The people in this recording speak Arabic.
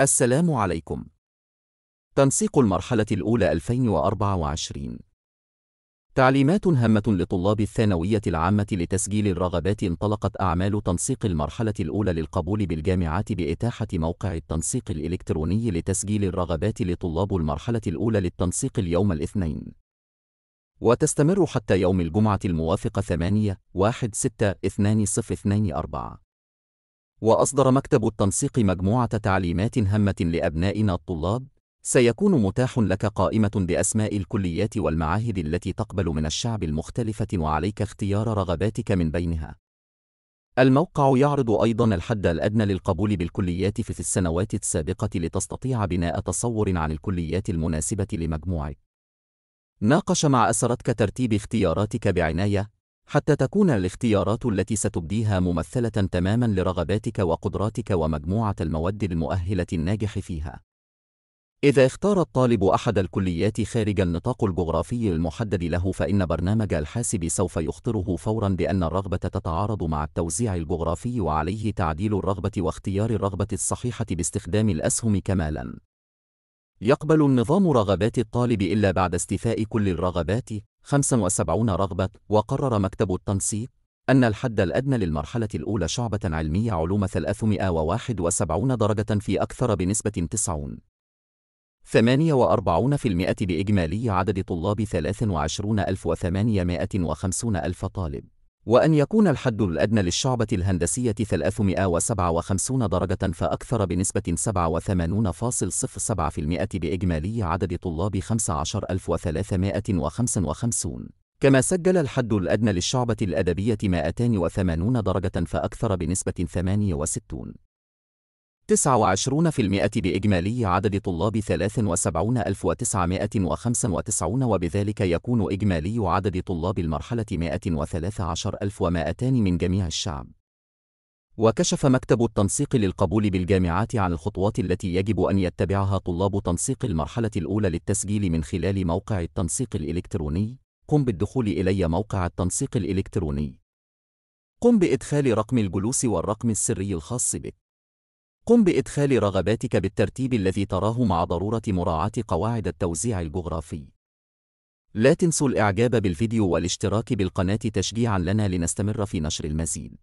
السلام عليكم. تنسيق المرحلة الأولى 2024 تعليمات هامة لطلاب الثانوية العامة لتسجيل الرغبات انطلقت أعمال تنسيق المرحلة الأولى للقبول بالجامعات بإتاحة موقع التنسيق الإلكتروني لتسجيل الرغبات لطلاب المرحلة الأولى للتنسيق اليوم الاثنين. وتستمر حتى يوم الجمعة الموافق 8 1 6 2 0 2 4 وأصدر مكتب التنسيق مجموعة تعليمات هامة لأبنائنا الطلاب سيكون متاح لك قائمة بأسماء الكليات والمعاهد التي تقبل من الشعب المختلفة وعليك اختيار رغباتك من بينها. الموقع يعرض أيضا الحد الأدنى للقبول بالكليات في السنوات السابقة لتستطيع بناء تصور عن الكليات المناسبة لمجموعك. ناقش مع أسرتك ترتيب اختياراتك بعناية حتى تكون الاختيارات التي ستبديها ممثلة تماما لرغباتك وقدراتك ومجموعة المواد المؤهلة الناجح فيها. إذا اختار الطالب أحد الكليات خارج النطاق الجغرافي المحدد له فإن برنامج الحاسب سوف يخطره فورا بأن الرغبة تتعارض مع التوزيع الجغرافي وعليه تعديل الرغبة واختيار الرغبة الصحيحة باستخدام الأسهم كمالا. يقبل النظام رغبات الطالب إلا بعد استيفاء كل الرغبات 75 رغبة وقرر مكتب التنسيق أن الحد الأدنى للمرحلة الأولى شعبة علمية علوم 371 درجة في أكثر بنسبة 90 48% بإجمالي عدد طلاب 23850 طالب وأن يكون الحد الأدنى للشعبة الهندسية 357 درجة فأكثر بنسبة 87.07% بإجمالي عدد طلاب 15355 كما سجل الحد الأدنى للشعبة الأدبية 280 درجة فأكثر بنسبة 68 29% بإجمالي عدد طلاب 73995 وبذلك يكون إجمالي عدد طلاب المرحلة 113200 من جميع الشعب. وكشف مكتب التنسيق للقبول بالجامعات عن الخطوات التي يجب أن يتبعها طلاب تنسيق المرحلة الأولى للتسجيل من خلال موقع التنسيق الإلكتروني. قم بالدخول إلي موقع التنسيق الإلكتروني. قم بإدخال رقم الجلوس والرقم السري الخاص بك. قم بإدخال رغباتك بالترتيب الذي تراه مع ضرورة مراعاة قواعد التوزيع الجغرافي. لا تنسوا الإعجاب بالفيديو والاشتراك بالقناة تشجيعًا لنا لنستمر في نشر المزيد.